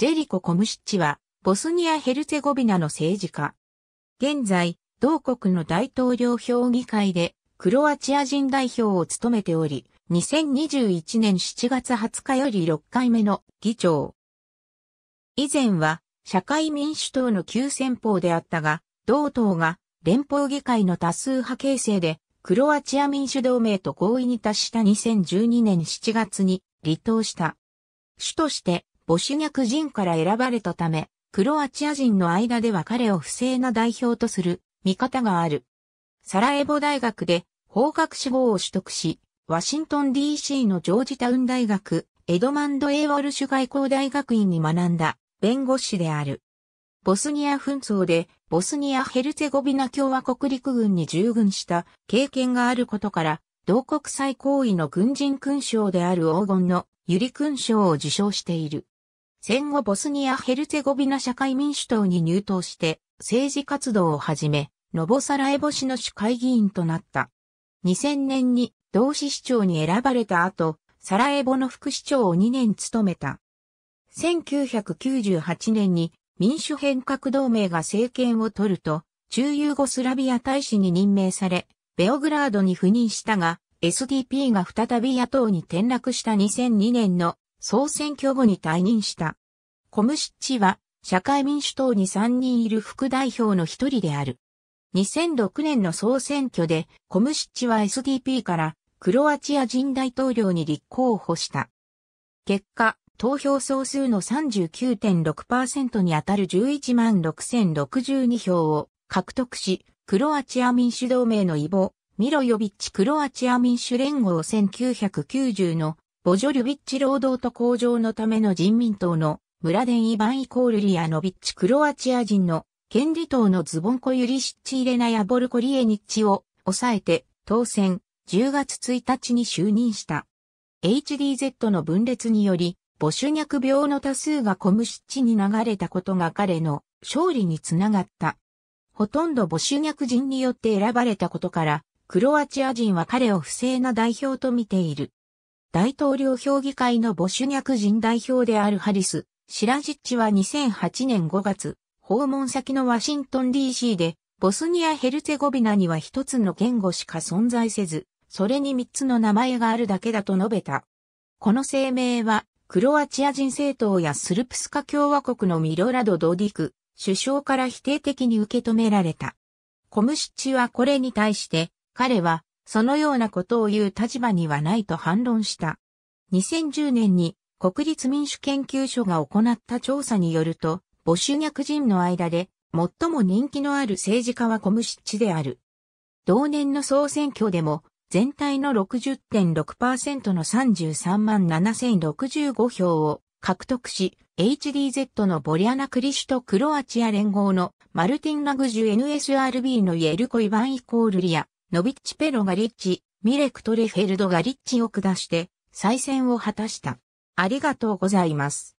ジェリコ・コムシッチは、ボスニア・ヘルツェゴビナの政治家。現在、同国の大統領評議会で、クロアチア人代表を務めており、2021年7月20日より6回目の議長。以前は、社会民主党の急先鋒であったが、同党が連邦議会の多数派形成で、クロアチア民主同盟と合意に達した2012年7月に離党した。主としてボシュニャク人から選ばれたため、クロアチア人の間では彼を不正な代表とする見方がある。サラエボ大学で法学志望を取得し、ワシントン DC のジョージタウン大学、エドマンド・エー・ウォルシュ外交大学院に学んだ弁護士である。ボスニア紛争でボスニア・ヘルツェゴビナ共和国陸軍に従軍した経験があることから、同国際行為の軍人勲章である黄金のユリ勲章を受章している。戦後ボスニア・ヘルツェゴビナ社会民主党に入党して政治活動を始め、ノボサラエボ市の市会議員となった。2000年に同市市長に選ばれた後、サラエボの副市長を2年務めた。1998年に民主変革同盟が政権を取ると、中ユーゴスラビア大使に任命され、ベオグラードに赴任したが、SDP が再び野党に転落した2002年の総選挙後に退任した。コムシッチは、社会民主党に3人いる副代表の一人である。2006年の総選挙で、コムシッチは SDP からクロアチア人大統領に立候補した。結果、投票総数の39.6%に当たる11万6062票を獲得し、クロアチア民主同盟の異母、ミロヨビッチ・クロアチア民主連合1990のボジョルビッチ労働と向上のための人民党のムラデン・イバン・イコール・リアノビッチ・クロアチア人の権利党のズボンコ・ユリシッチ・イレナ・ヤボルコ・リエニッチを抑えて当選10月1日に就任した。HDZ の分裂により、母主脈病の多数がコムシッチに流れたことが彼の勝利につながった。ほとんど母主脈人によって選ばれたことから、クロアチア人は彼を不正な代表と見ている。大統領評議会のボシュニャク人代表であるハリス、シラジッチは2008年5月、訪問先のワシントン DC で、ボスニア・ヘルツェゴビナには一つの言語しか存在せず、それに三つの名前があるだけだと述べた。この声明は、クロアチア人政党やスルプスカ共和国のミロラド・ドディク、首相から否定的に受け止められた。コムシッチはこれに対して、彼はそのようなことを言う立場にはないと反論した。2010年に国立民主研究所が行った調査によると、募集逆人の間で最も人気のある政治家はコムシッチである。同年の総選挙でも全体の60.6%の33万7065票を獲得し、HDZ のボリアナ・クリシュとクロアチア連合のマルティン・ラグジュ NSRB のイエルコ・イヴァン・イコールリア、ノビッチ・ペロがリッチ、ミレク・トレフェルドがリッチを下して、再戦を果たした。ありがとうございます。